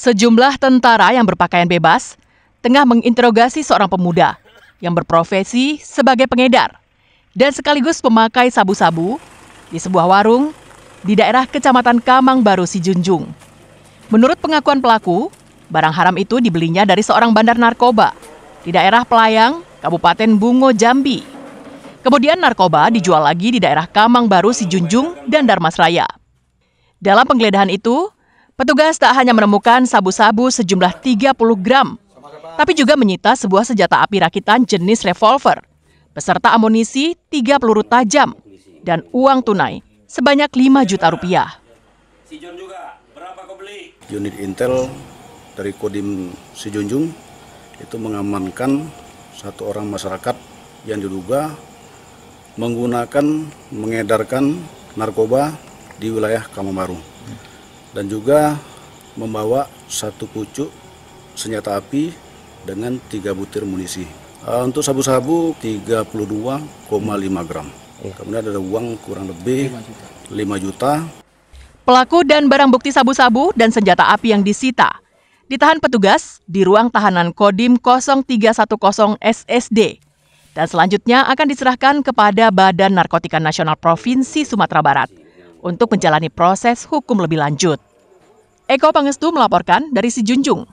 Sejumlah tentara yang berpakaian bebas tengah menginterogasi seorang pemuda yang berprofesi sebagai pengedar dan sekaligus pemakai sabu-sabu di sebuah warung di daerah Kecamatan Kamang Baru Sijunjung. Menurut pengakuan pelaku, barang haram itu dibelinya dari seorang bandar narkoba di daerah Pelayang, Kabupaten Bungo, Jambi. Kemudian narkoba dijual lagi di daerah Kamang Baru Sijunjung dan Darmasraya. Dalam penggeledahan itu, Petugas tak hanya menemukan sabu-sabu sejumlah 30 gram, tapi juga menyita sebuah senjata api rakitan jenis revolver, beserta amunisi 3 peluru tajam, dan uang tunai sebanyak 5 juta rupiah. Unit Intel dari Kodim Sijunjung itu mengamankan satu orang masyarakat yang diduga menggunakan mengedarkan narkoba di wilayah Kamamarung. Baru dan juga membawa satu pucuk senjata api dengan tiga butir munisi. Eh, untuk sabu-sabu 32,5 gram. Iya. Kemudian ada uang kurang lebih 5 juta. Pelaku dan barang bukti sabu-sabu dan senjata api yang disita ditahan petugas di ruang tahanan Kodim 0310 SSD dan selanjutnya akan diserahkan kepada Badan Narkotika Nasional Provinsi Sumatera Barat untuk menjalani proses hukum lebih lanjut. Eko Pangestu melaporkan dari Sijunjung.